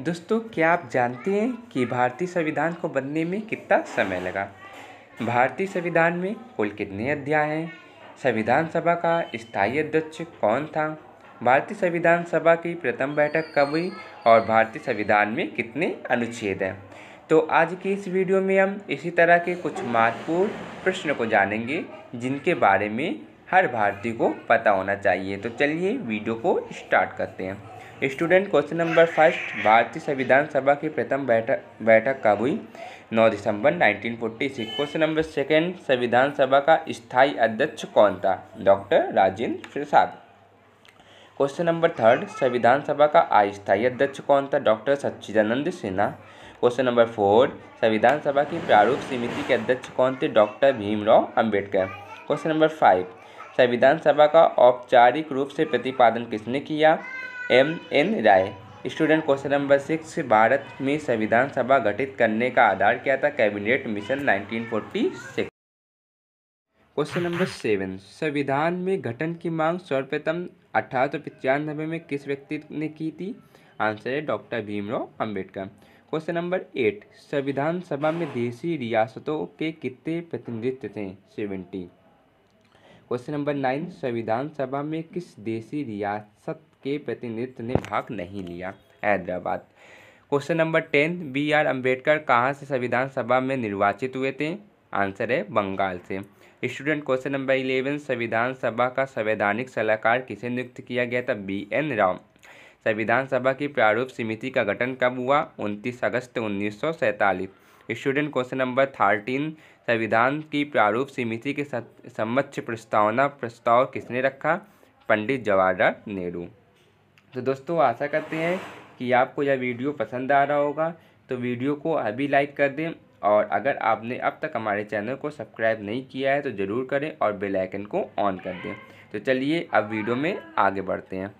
दोस्तों क्या आप जानते हैं कि भारतीय संविधान को बनने में कितना समय लगा भारतीय संविधान में कुल कितने अध्याय हैं संविधान सभा का स्थायी अध्यक्ष कौन था भारतीय संविधान सभा की प्रथम बैठक कब हुई और भारतीय संविधान में कितने अनुच्छेद हैं तो आज की इस वीडियो में हम इसी तरह के कुछ महत्वपूर्ण प्रश्न को जानेंगे जिनके बारे में हर भारतीय को पता होना चाहिए तो चलिए वीडियो को स्टार्ट करते हैं स्टूडेंट क्वेश्चन नंबर फर्स्ट भारतीय संविधान सभा की प्रथम बैठक बैठक कब हुई 9 दिसंबर 1946 क्वेश्चन नंबर सेकंड संविधान सभा का स्थायी अध्यक्ष कौन था doctor Rajendra Prasad question number third संविधान सभा का अस्थायी अध्यक्ष कौन था doctor Sachchidananda Sinha question number four संविधान सभा की प्रारूप समिति के अध्यक्ष कौन थे doctor Bhimrao Ambedkar question number five संविधान सभा का औपचारिक रूप से प्रतिपादन किसने किया M N Roy student question number six Bharat में संविधान सभा गठित करने का आधार क्या था cabinet mission 1946 question number seven संविधान में गठन की मांग सर्वप्रथम अठारह सौ पचानबे में किस व्यक्ति ने की थी आंसर है doctor Bhimrao Ambedkar question number eight संविधान सभा में देशी रियासतों के कितने प्रतिनिधित्व थे सेवेंटी क्वेश्चन नंबर नाइन संविधान सभा में किस देशी रियासत के प्रतिनिधित्व ने भाग नहीं लिया Hyderabad question number ten B R Ambedkar कहाँ से संविधान सभा में निर्वाचित हुए थे आंसर है बंगाल से स्टूडेंट क्वेश्चन नंबर इलेवन संविधान सभा का संवैधानिक सलाहकार किसे नियुक्त किया गया था बी एन राव संविधान सभा की प्रारूप समिति का गठन कब हुआ उनतीस अगस्त उन्नीस स्टूडेंट क्वेश्चन नंबर थर्टीन संविधान की प्रारूप समिति के समक्ष प्रस्तावना प्रस्ताव किसने रखा पंडित जवाहरलाल नेहरू तो दोस्तों आशा करते हैं कि आपको यह वीडियो पसंद आ रहा होगा तो वीडियो को अभी लाइक कर दें और अगर आपने अब तक हमारे चैनल को सब्सक्राइब नहीं किया है तो ज़रूर करें और बेल आइकन को ऑन कर दें तो चलिए अब वीडियो में आगे बढ़ते हैं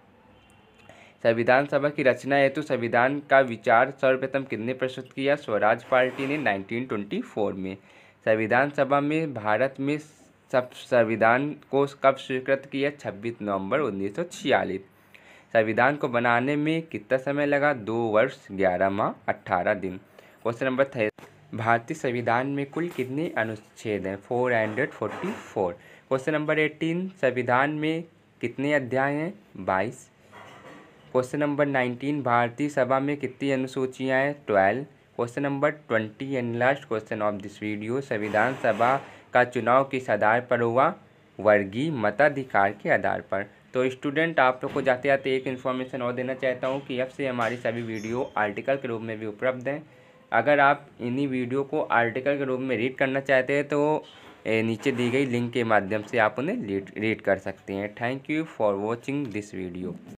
संविधान सभा की रचना हेतु संविधान का विचार सर्वप्रथम किसने प्रस्तुत किया स्वराज पार्टी ने 1924 में संविधान सभा में भारत में सब संविधान को कब स्वीकृत किया 26 नवंबर उन्नीस संविधान को बनाने में कितना समय लगा दो वर्ष ग्यारह माह अट्ठारह दिन क्वेश्चन नंबर थे भारतीय संविधान में कुल कितने अनुच्छेद हैं four hundred forty four question number eighteen संविधान में कितने अध्याय हैं बाईस क्वेश्चन नंबर नाइनटीन भारतीय सभा में कितनी अनुसूचियाँ हैं twelve question number twenty and last question of this video संविधान सभा का चुनाव किस आधार पर हुआ वर्गीय मताधिकार के आधार पर तो स्टूडेंट आप लोग को जाते जाते एक इन्फॉर्मेशन और देना चाहता हूँ कि अब से हमारी सभी वीडियो आर्टिकल के रूप में भी उपलब्ध हैं अगर आप इन्हीं वीडियो को आर्टिकल के रूप में रीड करना चाहते हैं तो नीचे दी गई लिंक के माध्यम से आप उन्हें रीड रीड कर सकते हैं thank you for watching this video